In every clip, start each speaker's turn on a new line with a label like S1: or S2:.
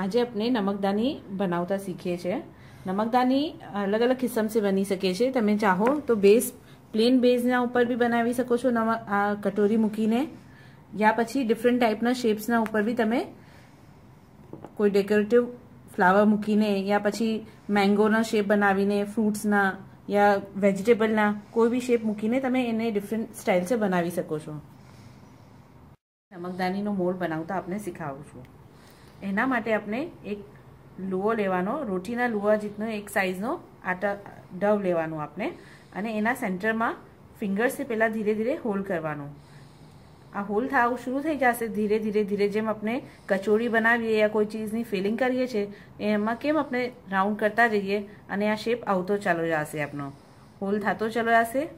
S1: આજે આપણે નમકદાની બનાવતા શીખીએ છીએ નમકદાની અલગ અલગ કિસમથી બની શકે છે તમે ચાહો તો બેઝ પ્લેન બેઝના ઉપર બી બનાવી શકો છો નમક આ કટોરી મૂકીને યા પછી ડિફરન્ટ ટાઈપના શેપ્સના ઉપર બી તમે કોઈ ડેકોરેટિવ ફ્લાવર મૂકીને યા પછી મેંગોના શેપ બનાવીને ફ્રૂટ્સના યા વેજીટેબલના કોઈ બી શેપ મૂકીને તમે એને ડિફરન્ટ સ્ટાઇલથી બનાવી શકો છો નમકદાનીનો મોલ્ડ બનાવતા આપને શીખવું છું એના માટે આપણે એક લુઓ લેવાનો રોટીના લુઆ જીતનો એક સાઇઝનો આટા ડવ લેવાનો આપણે અને એના સેન્ટરમાં ફિંગર્સથી પહેલાં ધીરે ધીરે હોલ કરવાનો આ હોલ થવું શરૂ થઈ જશે ધીરે ધીરે ધીરે જેમ આપણે કચોરી બનાવીએ યા કોઈ ચીજની ફિલિંગ કરીએ છીએ એમાં કેમ આપણે રાઉન્ડ કરતા જઈએ અને આ શેપ આવતો ચાલો જશે આપણો હોલ થતો ચાલો જશે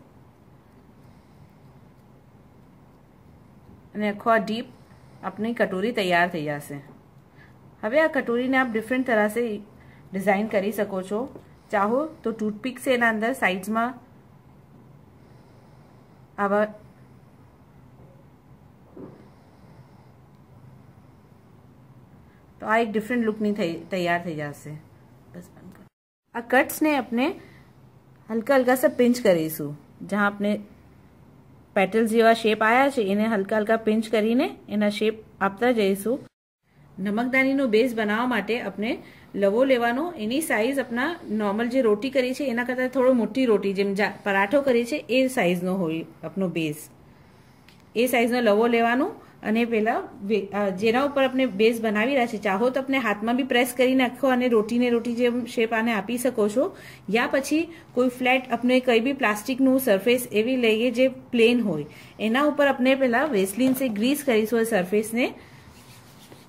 S1: અને આખો આ ડીપ આપની કટોરી તૈયાર થઈ જશે હવે આ કટોરીને આપ ડિફરન્ટ તરહસે ડિઝાઇન કરી શકો છો ચાહો તો ટૂથપીક છે એના અંદર સાઇડ્સમાં આવા તો આ એક ડિફરન્ટ લુકની તૈયાર થઈ જશે બસ બંધ આ કટ્સને આપણે હલકા હલકા સે પિંચ કરીશું જ્યાં આપણે પેટલ્સ જેવા શેપ આવ્યા છે એને હલકા હલકા પિંચ કરીને એના શેપ આપતા જઈશું નમકદાનીનો બેઝ બનાવવા માટે આપણે લવો લેવાનો એની સાઇઝ આપણા નોર્મલ જે રોટી કરી છે એના કરતાં થોડો મોટી રોટી જેમ પરાઠો કરી છે એ સાઇઝનો હોય આપનો બેઝ એ સાઇઝનો લવો લેવાનો અને પેલા જેના ઉપર આપણે બેઝ બનાવી રહ્યા છે ચાહો તો આપણે હાથમાં બી પ્રેસ કરી નાખો અને રોટીને રોટી જેમ શેપ આને આપી શકો છો યા પછી કોઈ ફ્લેટ આપણે કંઈ બી પ્લાસ્ટિકનું સરફેસ એવી લઈએ જે પ્લેન હોય એના ઉપર આપણે પહેલા વેસલિનથી ગ્રીસ કરીશું એ સરફેસને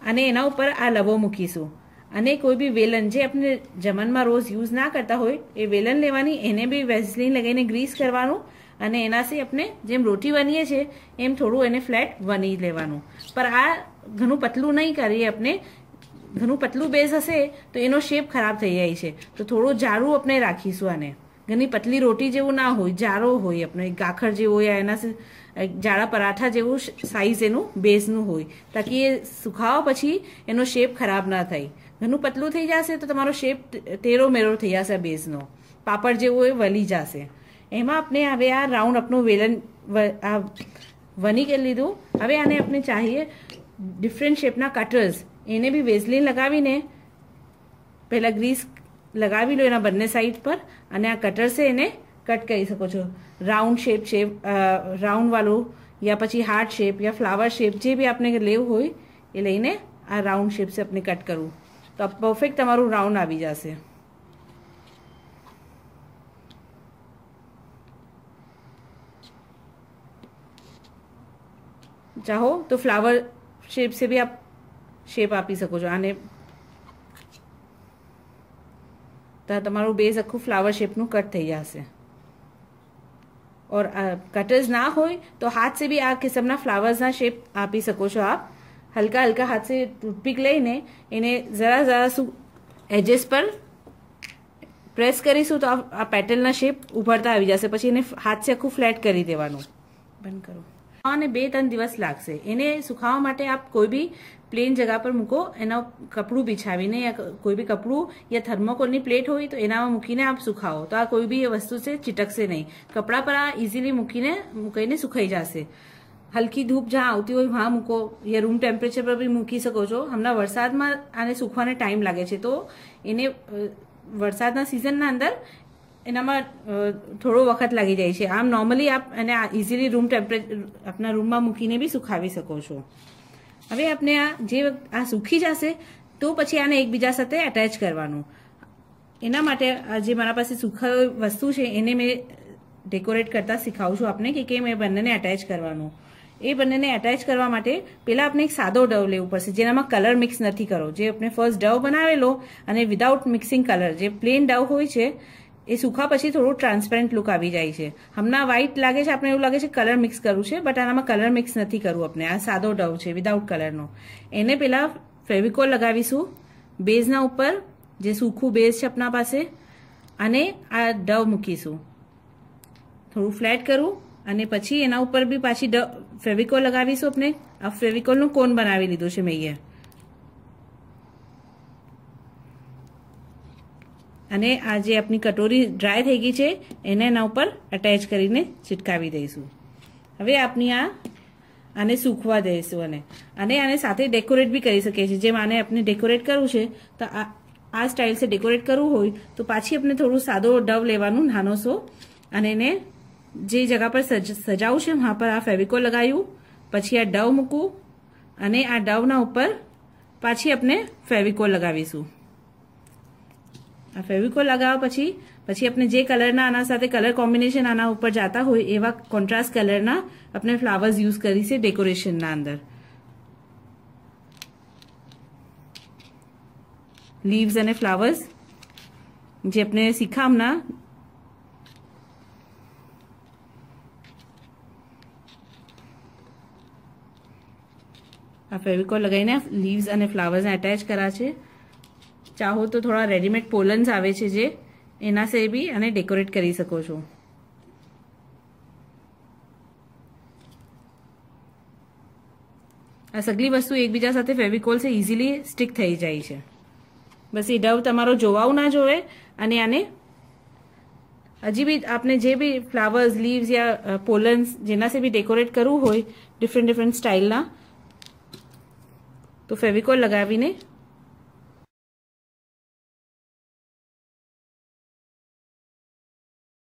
S1: અને એના ઉપર આ લવો મૂકીશું અને કોઈ બી વેલન જે આપણે જમનમાં રોઝ યુઝ ના કરતા હોય એ વેલન લેવાની એને બી વેસલિન લગાવીને ગ્રીસ કરવાનું અને એનાથી આપણે જેમ રોટી બનીએ છીએ એમ થોડું એને ફ્લેટ વણી લેવાનું પણ આ ઘણું પતલું નહીં કરીએ આપણે ઘણું પતલું બેઝ હશે તો એનો શેપ ખરાબ થઈ જાય છે તો થોડું જાડું આપણે રાખીશું આને ઘણી પતલી રોટી જેવું ના હોય જારો હોય આપણે ગાખર જેવું હોય એના જાડા પરાઠા જેવું સાઈઝ એનું બેઝનું હોય તાકી એ સુખાવા પછી એનો શેપ ખરાબ ના થાય ઘણું પતલું થઈ જશે તો તમારો શેપ તેરો મેરો થઈ જશે બેઝનો પાપડ જેવો એ વલી જશે એમાં આપણે હવે આ રાઉન્ડ આપણું વેલન આ વની કરી લીધું હવે આને આપણે ચાહીએ ડિફરન્ટ શેપના કટર્સ એને બી વેઝલીન લગાવીને પહેલાં ગ્રીસ લગાવી લો એના બંને સાઈડ પર અને આ કટર્સે એને કટ કરી શકો છો રાઉન્ડ શેપ શેપ રાઉન્ડવાળું યા પછી હાર્ટ શેપ યા ફ્લાવર શેપ જે બી આપણે લેવું હોય એ લઈને આ રાઉન્ડ શેપ આપણે કટ કરવું તો પરફેક્ટ તમારું રાઉન્ડ આવી જશે ચાહો તો ફ્લાવર શેપ સે भी આપ શેપ આપી શકો છો આને તો તમારું બેઝ આખું ફ્લાવર શેપનું કટ થઈ જશે ઓર કટર્સ ના હોય તો હાથ સે બી આ કિસ્મના ફ્લાવર્સના શેપ આપી શકો છો આપ હલકા હલકા હાથ સે ટૂથપીક લઈને એને જરા જરા શું એજેસ પર પ્રેસ કરીશું તો આ પેટલના શેપ ઉભરતા આવી જશે પછી એને હાથ સે આખું ફ્લેટ કરી દેવાનું બંધ કરો અને બે ત્રણ દિવસ લાગશે એને સુખાવા માટે આપ કોઈ બી પ્લેન જગા પર મૂકો એના કપડું બિછાવીને કોઈ બી કપડું યા થર્મોકોલની પ્લેટ હોય તો એનામાં મૂકીને આપ સુખાવો તો આ કોઈ બી એ વસ્તુ છે ચીટકશે નહીં કપડાં પર આ ઇઝીલી મૂકીને મૂકીને સુકાઈ જશે હલકી ધૂપ જ્યાં આવતી હોય વહાં મૂકો યા રૂમ ટેમ્પરેચર પર બી મૂકી શકો છો હમણાં વરસાદમાં આને સૂકવાને ટાઈમ લાગે છે તો એને વરસાદના સિઝનના અંદર એનામાં થોડો વખત લાગી જાય છે આમ નોર્મલી આપ એને ઇઝીલી રૂમ ટેમ્પરેચર આપના રૂમમાં મૂકીને બી સુખાવી શકો છો હવે આપણે આ જે આ સૂકી જશે તો પછી આને એકબીજા સાથે એટેચ કરવાનું એના માટે જે મારા પાસે સુખાય વસ્તુ છે એને મેં ડેકોરેટ કરતાં શીખાવું છું આપને કે કેમ એ બંનેને એટેચ કરવાનું એ બંનેને એટેચ કરવા માટે પહેલાં આપણે એક સાદો ડવ લેવો પડશે જેનામાં કલર મિક્સ નથી કરો જે આપણે ફર્સ્ટ ડવ બનાવેલો અને વિધાઉટ મિક્સિંગ કલર જે પ્લેન ડવ હોય છે એ સુખા પછી થોડું ટ્રાન્સપેરન્ટ લુક આવી જાય છે હમણાં વ્હાઇટ લાગે છે આપણે એવું લાગે છે કલર મિક્સ કરવું છે બટ આનામાં કલર મિક્સ નથી કરવું આપણે આ સાદો ડવ છે વિધાઉટ કલરનો એને પહેલાં ફેવિકોલ લગાવીશું બેઝના ઉપર જે સૂખું બેઝ છે આપણા પાસે અને આ ડવ મૂકીશું થોડું ફ્લેટ કરું અને પછી એના ઉપર બી પાછી ડ ફેવિકોલ લગાવીશું આપણે આ ફેવિકોલનું કોન બનાવી લીધું છે મેં અહીંયા અને આ જે આપણી કટોરી ડ્રાય થઈ ગઈ છે એને એના ઉપર અટેચ કરીને છિટકાવી દઈશું હવે આપની આ આને સૂકવા દઈશું અને અને આને સાથે ડેકોરેટ બી કરી શકીએ છીએ જેમ આને આપણે ડેકોરેટ કરવું છે તો આ આ સ્ટાઇલથી ડેકોરેટ કરવું હોય તો પાછી આપણે થોડું સાદો ડવ લેવાનું નાનો સો અને એને જે જગા પર સજાવું છે વહાં પર આ ફેવિકોલ લગાવ્યું પછી આ ડવ મૂકું અને આ ડવના ઉપર પાછી આપણે ફેવિકો લગાવીશું આ ફેવિકોલ લગાવ્યા પછી પછી આપણે જે કલરના આના સાથે કલર કોમ્બિનેશન આના ઉપર જતા હોય એવા કોન્ટ્રાસ્ટ કલરના આપણે ફ્લાવર્સ યુઝ કરી છે ડેકોરેશનના અંદર લીવ્સ અને ફ્લાવર્સ જે આપણે શીખામના આ ફેવિકોલ લગાવીને લીવ્સ અને ફ્લાવર્સને એટેચ કરા છે ચાહો તો થોડા રેડીમેડ પોલન્સ આવે છે જે એના સે બી અને ડેકોરેટ કરી શકો છો આ સગલી વસ્તુ એકબીજા સાથે ફેવિકોલ છે ઇઝીલી સ્ટીક થઈ જાય છે બસ એ ડવ તમારો જોવાવું ના જોવે અને આને હજી બી આપને જે બી ફ્લાવર્સ લીવ્સ યા પોલન્સ જેનાથી બી ડેકોરેટ કરવું હોય ડિફરન્ટ ડિફરન્ટ સ્ટાઇલના તો ફેવિકોલ લગાવીને